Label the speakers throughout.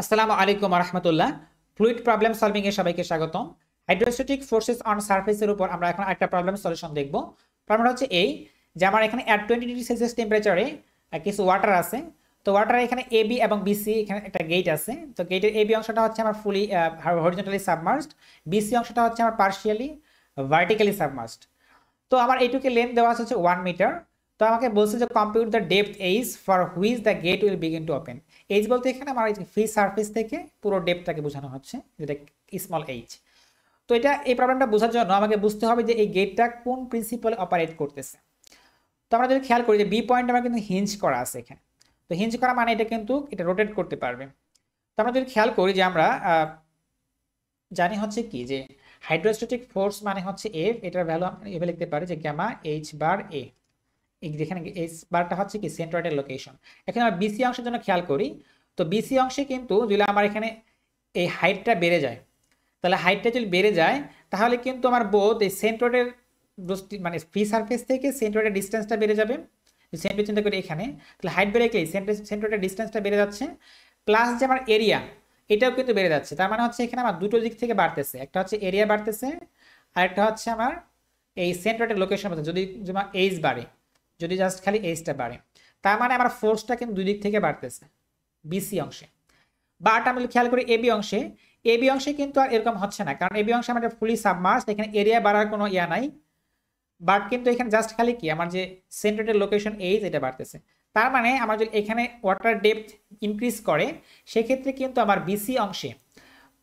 Speaker 1: আসসালামু আলাইকুম রহমতুল্লাহ fluid problem সলভিংয়ে সবাইকে স্বাগতম হাইড্রোস্ট্যাটিক ফোর্সেস অন সার্ফেসের উপর আমরা এখন একটা প্রবলেম সলিউশন দেখব প্রবলেমটা হচ্ছে এই যে আমার এখানে এট টোয়েন্টি ডিগ্রি সেলসিয়াস টেম্পারেচারে কিছু ওয়াটার আছে তো ওয়াটারে এখানে এ বি এবং বিসি এখানে একটা গেট আছে তো গেটের এ বি অংশটা হচ্ছে আমার ফুলি হরিজেন্টালি সাবমার্সড বিসি অংশটা হচ্ছে আমার পার্শিয়ালি ভার্টিক্যালি সাবমার্সড তো আমার এইটুকে লেন্থ দেওয়া আছে হচ্ছে ওয়ান মিটার তো আমাকে বলছে যে compute the depth h for which the gate will begin to open h বলতে এখানে আমার ফ্রি সার্ফেস থেকে পুরো ডেপটাকে বোঝানো হচ্ছে যেটা স্মল এইচ তো এটা এই প্রবলেমটা বোঝার জন্য আমাকে বুঝতে হবে যে এই গেটটা কোন প্রিন্সিপালে অপারেট করতেছে তো আমরা যদি খেয়াল করি যে বি পয়েন্ট আমার কিন্তু হিঞ্জ করা আছে এখানে তো হিঞ্জ করা মানে এটা কিন্তু এটা রোটেট করতে পারবে তো আমরা যদি খেয়াল করি যে আমরা জানি হচ্ছে কি যে হাইড্রোস্টেটিক ফোর্স মানে হচ্ছে এফ এটার ভ্যালু আমরা এভাবে লিখতে পারি যে গ্যামা এইচ বার এ যেখানে এই বারটা হচ্ছে কি সেন্ট্রয়েডের লোকেশন এখানে আমরা বিসি অংশের জন্য খেয়াল করি তো বিসি অংশে কিন্তু যদি আমার এখানে এই হাইটটা বেড়ে যায় তাহলে হাইটটা যদি বেড়ে যায় তাহলে কিন্তু আমার বোধ এই সেন্ট্রয়েডের মানে ফ্রি সারফেস থেকে সেন্ট্রয়েডের ডিস্টেন্সটা বেড়ে যাবে সেন্ট্রয়েড চিন্তা করি এখানে তাহলে হাইট বেড়ে গেলে সেন্ট্রয়েডের ডিস্টেন্সটা বেড়ে যাচ্ছে প্লাস যে আমার এরিয়া এটাও কিন্তু বেড়ে যাচ্ছে তার মানে হচ্ছে এখানে আমার দুটো দিক থেকে বাড়তেছে একটা হচ্ছে এরিয়া বাড়তেছে আর একটা হচ্ছে আমার এই সেন্ট্রয়েডের লোকেশন যদি আমার এইজ বাড়ে যদি জাস্ট খালি এইচটা বাড়ে তার মানে আমার ফোর্সটা কিন্তু দুই দিক থেকে বাড়তেছে বিসি অংশে বাট আমি খেয়াল করি এবি অংশে এবি অংশে কিন্তু আর এরকম হচ্ছে না কারণ এবি অংশে আমাদের ফুলি সাবমার্স এখানে এরিয়া বাড়ার কোনো ইয়া নাই বাট কিন্তু এখানে জাস্ট খালি কি আমার যে সেন্টারের লোকেশন এইচ এটা বাড়তেছে তার মানে আমার যদি এখানে ওয়াটার ডেপথ ইনক্রিজ করে সেক্ষেত্রে কিন্তু আমার বিসি অংশে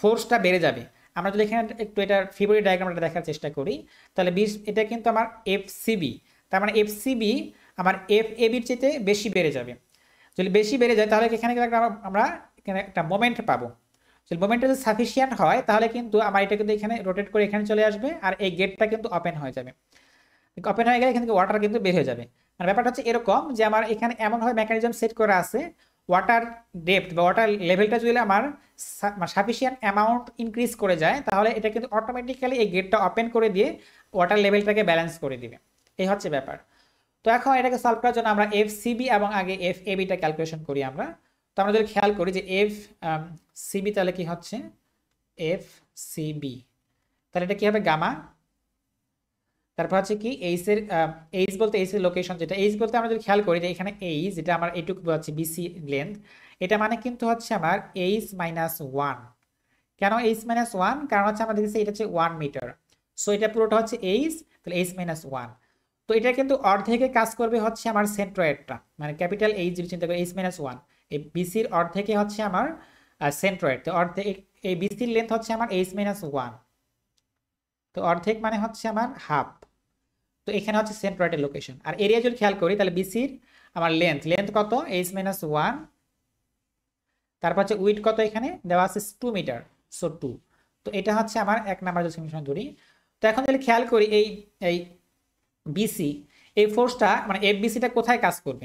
Speaker 1: ফোর্সটা বেড়ে যাবে আমরা যদি এখানে একটু এটা ফিবরি ডায়াগ্রামটা দেখার চেষ্টা করি তাহলে বিস এটা কিন্তু আমার এফ সিবি তার মানে এফসিবি আমার এফ এবির চেতে বেশি বেড়ে যাবে যদি বেশি বেড়ে যায় তাহলে এখানে কিন্তু আমরা এখানে একটা মোমেন্ট পাবো যদি মোমেন্টটা যদি সাফিসিয়েন্ট হয় তাহলে কিন্তু আমার এটা কিন্তু এখানে রোটেট করে এখানে চলে আসবে আর এই গেটটা কিন্তু ওপেন হয়ে যাবে ওপেন হয়ে গেলে এখান থেকে ওয়াটার কিন্তু বের হয়ে যাবে মানে ব্যাপারটা হচ্ছে এরকম যে আমার এখানে এমনভাবে মেকানিজম সেট করা আছে ওয়াটার ডেপথ বা ওয়াটার লেভেলটা যদি আমার সাফিসিয়েন্ট অ্যামাউন্ট ইনক্রিজ করে যায় তাহলে এটা কিন্তু অটোমেটিক্যালি এই গেটটা ওপেন করে দিয়ে ওয়াটার লেভেলটাকে ব্যালেন্স করে দিবে এই হচ্ছে ব্যাপার তো এখন এটাকে সলভ করার জন্য আমরা এফ সিবি এবং আগে এফ এবিটা ক্যালকুলেশন করি আমরা তো আমরা যদি খেয়াল করি যে এফ সিবি um, তাহলে কি হচ্ছে এফ সিবি তাহলে এটা কি হবে গামা তারপর হচ্ছে কি এইচ এর এইচ um, বলতে এইচ এর লোকেশন যেটা এইচ বলতে আমরা যদি খেয়াল করি যে এখানে এইচ যেটা আমার এইটুকু হচ্ছে বিসি লেন্থ এটা মানে কিন্তু হচ্ছে আমার এইচ মাইনাস ওয়ান কেন এইচ মাইনাস ওয়ান কারণ হচ্ছে আমাদের দেখেছি এটা হচ্ছে ওয়ান মিটার সো এটা পুরোটা হচ্ছে এইচ তাহলে এইচ মাইনাস ওয়ান তো এটা কিন্তু অর্ধেকে কাজ করবে হচ্ছে আমার সেন্ট্রয়েডটা মানে ক্যাপিটাল এইচ যদি চিন্তা করি এইচ মাইনাস ওয়ান এই বিসির অর্ধেকে হচ্ছে আমার সেন্ট্রয়েড তো অর্ধেক এই বিসির লেন্থ হচ্ছে আমার এইচ মাইনাস ওয়ান তো অর্ধেক মানে হচ্ছে আমার হাফ তো এখানে হচ্ছে সেন্ট্রয়েডের লোকেশন আর এরিয়া যদি খেয়াল করি তাহলে বিসির আমার লেন্থ লেন্থ কত এইচ মাইনাস ওয়ান তারপর হচ্ছে উইট কত এখানে দেওয়া আছে টু মিটার সো টু তো এটা হচ্ছে আমার এক নাম্বার দূরী তো এখন যদি খেয়াল করি এই এই বিসি এই ফোর্সটা মানে এফ বিসিটা কোথায় কাজ করবে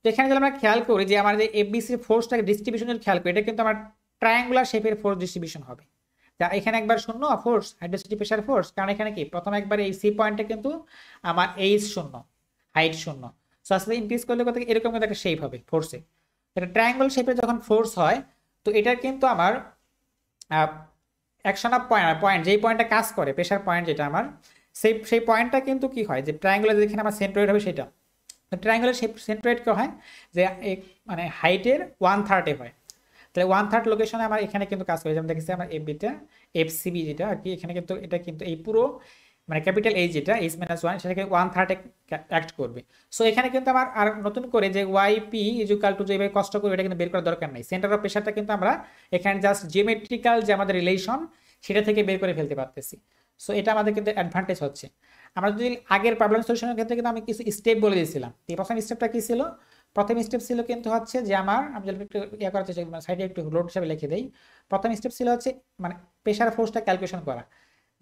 Speaker 1: তো এখানে যদি আমরা খেয়াল করি যে আমার যে বিসির ফোর্সটাকে ডিস্ট্রিবিউশন খেয়াল করি এটা কিন্তু আমার ট্রায়াঙ্গুলার শেপের ফোর্স ডিস্ট্রিবিউশন হবে তা এখানে একবার শূন্য ফোর্স হাইড্রোসিটি প্রেশার ফোর্স কারণ এখানে কি প্রথম একবার এই সি পয়েন্টে কিন্তু আমার এইচ শূন্য হাইট শূন্য সো আসলে ইনক্রিজ করলে কোথায় এরকম কিন্তু একটা শেপ হবে ফোর্সে এটা ট্রায়াঙ্গল শেপে যখন ফোর্স হয় তো এটা কিন্তু আমার অ্যাকশন অফ পয়েন্ট পয়েন্ট যেই পয়েন্টটা কাজ করে প্রেশার পয়েন্ট যেটা আমার সেই সেই পয়েন্টটা কিন্তু কি হয় যে ট্রায়াঙ্গুলার যেখানে আমার সেন্ট্রয়েড হবে সেটা ট্রায়াঙ্গুলার সেই সেন্ট্রয়েড কী হয় যে মানে হাইটের ওয়ান থার্ডে হয় তাহলে ওয়ান থার্ড লোকেশনে আমার এখানে কিন্তু কাজ করে যেমন দেখেছি আমার এফবিটা এফসিবি যেটা আর কি এখানে কিন্তু এটা কিন্তু এই পুরো মানে ক্যাপিটাল এই যেটা এইচ মাইনাস ওয়ান সেটাকে ওয়ান থার্ডে অ্যাক্ট করবে সো এখানে কিন্তু আমার আর নতুন করে যে ওয়াই পি ইজুকাল টু যেভাবে কষ্ট করবে এটা কিন্তু বের করার দরকার নেই সেন্টার অফ প্রেশারটা কিন্তু আমরা এখানে জাস্ট জিওমেট্রিক্যাল যে আমাদের রিলেশন সেটা থেকে বের করে ফেলতে পারতেছি সো এটা আমাদের কিন্তু অ্যাডভান্টেজ হচ্ছে আমরা যদি আগের প্রবলেম সলিউশনের ক্ষেত্রে কিন্তু আমি কিছু স্টেপ বলে দিয়েছিলাম এই প্রথম স্টেপটা কী ছিল প্রথম স্টেপ ছিল কিন্তু হচ্ছে যে আমার আমি যদি একটু ইয়ে করার চেষ্টা সাইডে মানে একটু লোড হিসাবে লিখে দিই প্রথম স্টেপ ছিল হচ্ছে মানে প্রেশার ফোর্সটা ক্যালকুলেশন করা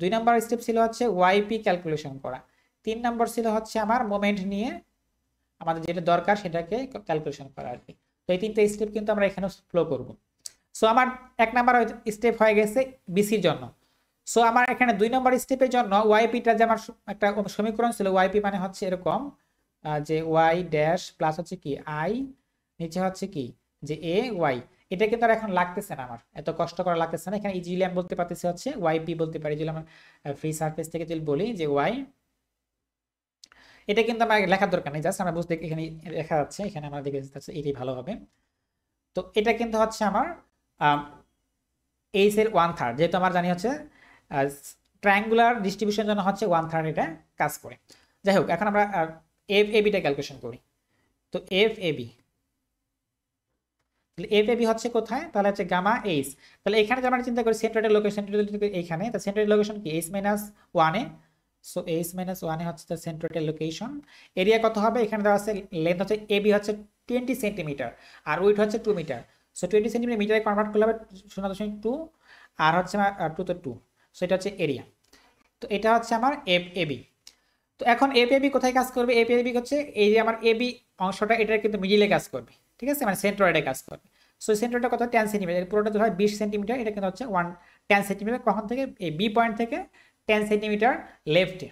Speaker 1: দুই নম্বর স্টেপ ছিল হচ্ছে ওয়াইপি ক্যালকুলেশন করা তিন নম্বর ছিল হচ্ছে আমার মোমেন্ট নিয়ে আমাদের যেটা দরকার সেটাকে ক্যালকুলেশন করা আর কি তো এই তিনটে স্টেপ কিন্তু আমরা এখানে ফ্লো করব সো আমার এক নাম্বার স্টেপ হয়ে গেছে বিসির জন্য সো আমার এখানে দুই নম্বর স্টেপের জন্য ওয়াইপিটা যে আমার একটা সমীকরণ ছিল ওয়াইপি মানে হচ্ছে এরকম যে ওয়াই ড্যাশ প্লাস হচ্ছে কি আই নিচে হচ্ছে কি যে এ ওয়াই এটা কিন্তু আর এখন লাগতেছে না আমার এত কষ্ট করা লাগতেছে না এখানে ইজিলি আমি বলতে পারতেছি হচ্ছে ওয়াইপি বলতে পারি যদি আমার ফ্রি সার্ফেস থেকে যদি বলি যে ওয়াই এটা কিন্তু আমার লেখার দরকার নেই জাস্ট আমরা বুঝতে এখানে লেখা যাচ্ছে এখানে আমরা দেখে যাচ্ছে এটাই ভালো হবে তো এটা কিন্তু হচ্ছে আমার এইচ এর ওয়ান থার্ড যেহেতু আমার জানি হচ্ছে ট্রায়াঙ্গুলার ডিস্ট্রিবিউশন যেন হচ্ছে ওয়ান থার্ড এটা কাজ করে যাই হোক এখন আমরা এফ এবিটা ক্যালকুলেশন করি তো এফ এবি এফ এবি হচ্ছে কোথায় তাহলে হচ্ছে গামা এইচ তাহলে এখানে যে আমরা চিন্তা করি সেন্ট্রেটের লোকেশন এইখানে তো সেন্ট্রেটের লোকেশন কি এইচ মাইনাস ওয়ানে সো এইচ মাইনাস ওয়ানে হচ্ছে তার সেন্ট্রেটের লোকেশন এরিয়া কত হবে এখানে দেওয়া আছে লেন্থ হচ্ছে এবি হচ্ছে টোয়েন্টি সেন্টিমিটার আর উইট হচ্ছে two meter so twenty centimeter মিটারে কনভার্ট করলে হবে শূন্য দশমিক টু আর হচ্ছে টু তো টু সো এটা হচ্ছে এরিয়া তো এটা হচ্ছে আমার এফ এবি তো এখন এফ এবি কোথায় কাজ করবে এফ এবি হচ্ছে এই যে আমার এবি অংশটা এটার কিন্তু মিডিলে কাজ করবে ঠিক আছে মানে সেন্ট্রয়েডে কাজ করবে সো সেন্টারটা কত টেন সেন্টিমিটার পুরোটা ধরো বিশ সেন্টিমিটার এটা কিন্তু হচ্ছে ওয়ান টেন সেন্টিমিটার কখন থেকে এই বি পয়েন্ট থেকে টেন সেন্টিমিটার লেফটে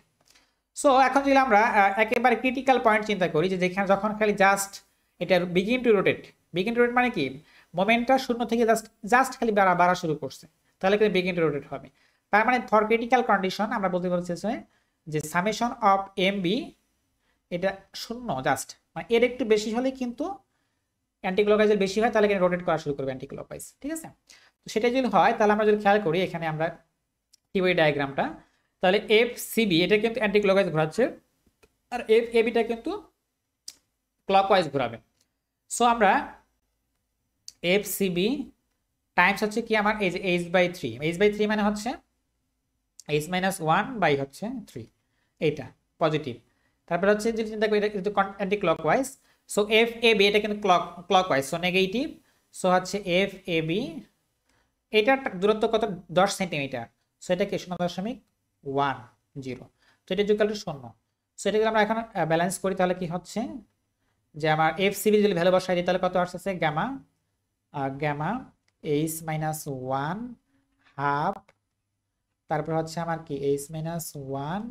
Speaker 1: সো এখন যদি আমরা একেবারে ক্রিটিক্যাল পয়েন্ট চিন্তা করি যে যেখানে যখন খালি জাস্ট এটা begin to rotate begin to rotate মানে কি মোমেন্টটা শূন্য থেকে জাস্ট জাস্ট খালি বাড়া বাড়া শুরু করছে তাহলে কিন্তু বিগিন টু রোটেট হবে তার মানে ফর ক্রিটিক্যাল কন্ডিশন আমরা বলতে পারছি যে সামেশন অফ এম বি এটা শূন্য জাস্ট মানে এর একটু বেশি হলে কিন্তু অ্যান্টিক্লোকাইজ বেশি হয় তাহলে এখানে রোটেট করা শুরু করবে অ্যান্টিক্লোকাইজ ঠিক আছে তো সেটা যদি হয় তাহলে আমরা যদি খেয়াল করি এখানে আমরা টিওয়ে ডায়াগ্রামটা তাহলে এফ সিবি এটা কিন্তু অ্যান্টিক্লোকাইজ ঘোরাচ্ছে আর এফ এবিটা কিন্তু ক্লকওয়াইজ ঘোরাবে সো আমরা এফ সিবি টাইমস হচ্ছে কি আমার h by three h by three মানে হচ্ছে এইচ মাইনাস ওয়ান বাই হচ্ছে থ্রি এইটা পজিটিভ তারপরে হচ্ছে যদি চিন্তা করি এটা কিন্তু anti clock wise so F A B এটা কিন্তু clock clock wise so negative so হচ্ছে এফ এ বি এটার দূরত্ব কত দশ সেন্টিমিটার সো এটা কি শূন্য দশমিক ওয়ান জিরো তো এটা যুগাল শূন্য সো এটা যদি আমরা এখন ব্যালেন্স করি তাহলে কি হচ্ছে যে আমার এফ সিবি যদি ভ্যালু বসাই দিই তাহলে কত আসছে gamma gamma h minus one half তারপর হচ্ছে আমার কি এইচ মাইনাস ওয়ান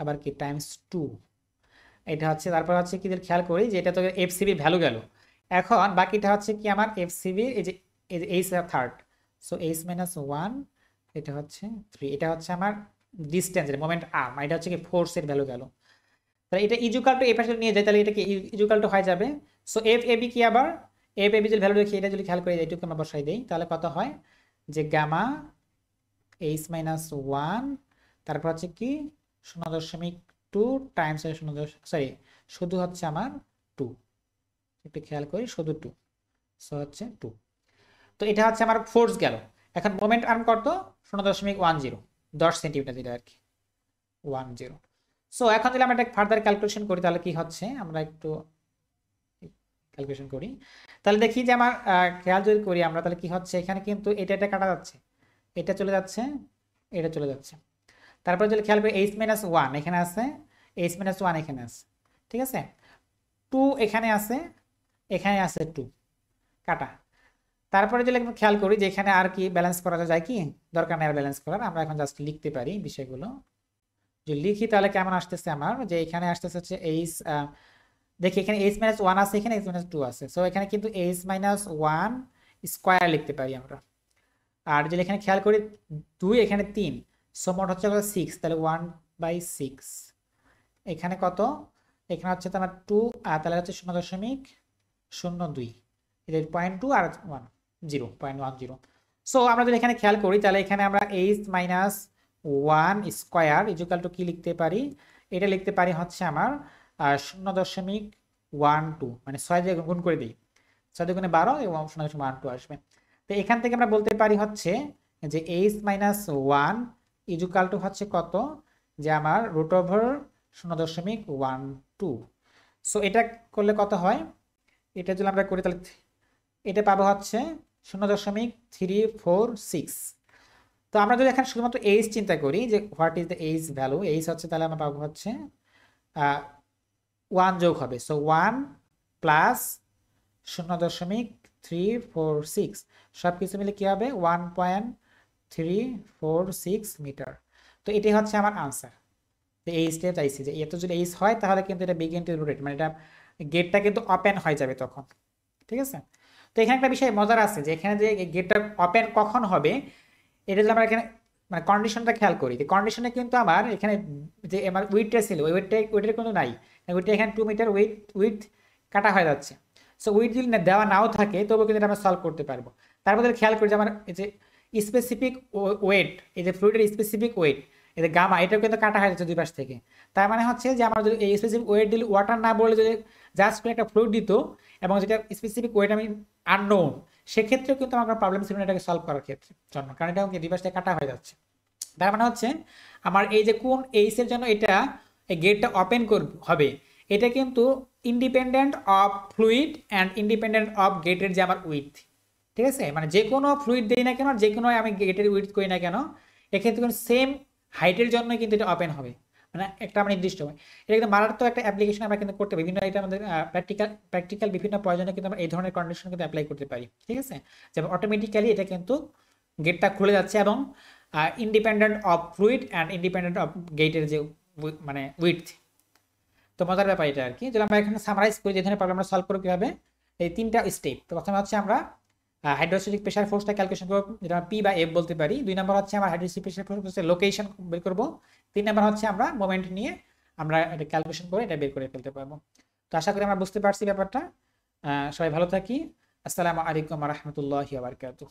Speaker 1: আবার কি টাইমস টু এটা হচ্ছে তারপর হচ্ছে কি খেয়াল করি যে এটা তো এফ সিবি ভ্যালু গেল এখন বাকিটা হচ্ছে কি আমার সিবি এই যে h third so h minus one এটা হচ্ছে থ্রি এটা হচ্ছে আমার ডিস্টেন্সের মোমেন্ট আর্ম এটা হচ্ছে কি ফোর্সের ভ্যালু গেল তাহলে এটা টু এ পাশে নিয়ে যায় তাহলে এটা কি ইজুকালটা হয়ে যাবে সো এফ এ বি কি আবার এফ এ বি যদি ভ্যালু রেখে এটা যদি খেয়াল করি এইটুকু আমরা বসাই দিই তাহলে কত হয় যে গামা এইচ মাইনাস ওয়ান তারপর হচ্ছে কি শূন্য দশমিক টু টাইমস শূন্য দশমিক সরি শুধু হচ্ছে আমার টু একটু খেয়াল করি শুধু টু সো হচ্ছে টু তো এটা হচ্ছে আমার ফোর্স গেল এখন মোমেন্ট আর্ম করতো শূন্য দশমিক ওয়ান জিরো দশ সেন্টিমিটার যেটা আর কি ওয়ান জিরো সো এখন যদি আমরা এটা ফার্দার ক্যালকুলেশন করি তাহলে কি হচ্ছে আমরা একটু ক্যালকুলেশন করি তাহলে দেখি যে আমার খেয়াল যদি করি আমরা তাহলে কি হচ্ছে এখানে কিন্তু এটা এটা কাটা যাচ্ছে এটা চলে যাচ্ছে এটা চলে যাচ্ছে তারপরে যদি খেয়াল করি এইচ মাইনাস ওয়ান এখানে আছে এইচ মাইনাস ওয়ান এখানে আছে ঠিক আছে টু এখানে আছে এখানে আছে টু কাটা তারপরে যদি খেয়াল করি যে এখানে আর কি ব্যালেন্স করা যায় কি দরকার নেই আর ব্যালেন্স করার আমরা এখন জাস্ট লিখতে পারি বিষয়গুলো যে লিখি তাহলে কেমন আসতেছে আমার যে এখানে আসতেছে হচ্ছে এইচ দেখি এখানে এইচ মাইনাস ওয়ান আছে এখানে এইচ মাইনাস টু আছে সো এখানে কিন্তু এইচ মাইনাস ওয়ান স্কোয়ার লিখতে পারি আমরা আর যদি এখানে খেয়াল করি দুই এখানে তিন সো মোট হচ্ছে কত সিক্স তাহলে ওয়ান বাই সিক্স এখানে কত এখানে হচ্ছে তোমার টু আর তাহলে হচ্ছে শূন্য দশমিক শূন্য দুই এটা পয়েন্ট টু আর one zero point one zero so আমরা যদি এখানে খেয়াল করি তাহলে এখানে আমরা h minus one square equal to কী লিখতে পারি এটা লিখতে পারি হচ্ছে আমার শূন্য দশমিক ওয়ান টু মানে ছয় দিয়ে গুণ করে দিই ছয় দিয়ে গুণে বারো এবং শূন্য দশমিক ওয়ান টু আসবে তো এখান থেকে আমরা বলতে পারি হচ্ছে যে h minus one equal to হচ্ছে কত যে আমার রুট ওভার শূন্য দশমিক ওয়ান টু সো এটা করলে কত হয় এটা যদি আমরা করি তাহলে এটা পাবো হচ্ছে শূন্য দশমিক থ্রি ফোর সিক্স তো আমরা যদি এখানে শুধুমাত্র এইচ চিন্তা করি যে what is the h value h হচ্ছে তাহলে আমরা পাবো হচ্ছে ওয়ান যোগ হবে সো ওয়ান প্লাস শূন্য দশমিক থ্রি ফোর সিক্স সব কিছু মিলে কী হবে one point three four six meter তো এটাই হচ্ছে আমার আনসার যে এই স্টেপ চাইছি যে এত যদি এইচ হয় তাহলে কিন্তু এটা বিগিন টু রোটেট মানে এটা গেটটা কিন্তু ওপেন হয়ে যাবে তখন ঠিক আছে তো এখানে একটা বিষয় মজার আছে যে এখানে যে গেটটা ওপেন কখন হবে এটা যদি আমরা এখানে মানে কন্ডিশনটা খেয়াল করি যে কন্ডিশনে কিন্তু আমার এখানে যে আমার উইথটা ছিল ওই ওয়েটটা ওয়েটের কিন্তু নাই ওইটা এখানে টু মিটার উইথ উইথ কাটা হয়ে যাচ্ছে সো উইথ যদি দেওয়া নাও থাকে তবু কিন্তু আমরা সলভ করতে পারবো তারপরে খেয়াল করি যে আমার এই যে স্পেসিফিক ওয়েট এই যে ফ্লুইডের স্পেসিফিক ওয়েট এই যে গামা এটাও কিন্তু কাটা হয়ে যাচ্ছে দুই পাশ থেকে তার মানে হচ্ছে যে আমার যদি এই স্পেসিফিক ওয়েট দিলে ওয়াটার না বলে যদি জাস্ট করে একটা ফ্লুইড দিত এবং যেটা স্পেসিফিক ওয়েট আমি আননোন সেক্ষেত্রেও কিন্তু আমার প্রবলেম ছিল এটাকে সলভ করার ক্ষেত্রে জন্য কারণ এটা দুই পাশ থেকে কাটা হয়ে যাচ্ছে তার মানে হচ্ছে আমার এই যে কোন এইসের জন্য এটা এই গেটটা ওপেন করবে হবে এটা কিন্তু independent of fluid and independent of গেটের যে আমার উইথ ঠিক আছে মানে যে কোনো ফ্লুইড দিই না কেন যে কোনো আমি গেটের উইথ করি না কেন এক্ষেত্রে কিন্তু সেম হাইটের জন্য কিন্তু এটা ওপেন হবে মানে একটা আমার মানে নির্দিষ্ট হয় এটা কিন্তু মারাত্মক একটা অ্যাপ্লিকেশন আমরা কিন্তু করতে বিভিন্ন এটা আমাদের প্র্যাকটিক্যাল প্র্যাকটিক্যাল বিভিন্ন প্রয়োজনে কিন্তু আমরা এই ধরনের কন্ডিশন কিন্তু অ্যাপ্লাই করতে পারি ঠিক আছে যেমন অটোমেটিক্যালি এটা কিন্তু গেটটা খুলে যাচ্ছে এবং independent of fluid and independent of গেটের যে মানে উইথ তো মজার ব্যাপার এটা আর কি যেটা আমরা এখানে সামারাইজ করি যেখানে প্রবলেম আমরা সলভ করবো কীভাবে এই তিনটা স্টেপ তো প্রথমে হচ্ছে আমরা হাইড্রোস্টেটিক প্রেশার ফোর্সটা ক্যালকুলেশন করবো যেটা আমরা পি বা এফ বলতে পারি দুই নম্বর হচ্ছে আমরা হাইড্রোস্টিক প্রেশার ফোর্সের লোকেশন বের করবো তিন নম্বর হচ্ছে আমরা মোমেন্ট নিয়ে আমরা এটা ক্যালকুলেশন করে এটা বের করে ফেলতে পারবো তো আশা করি আমরা বুঝতে পারছি ব্যাপারটা সবাই ভালো থাকি আসসালামু আলাইকুম রহমতুল্লাহ বারকাতু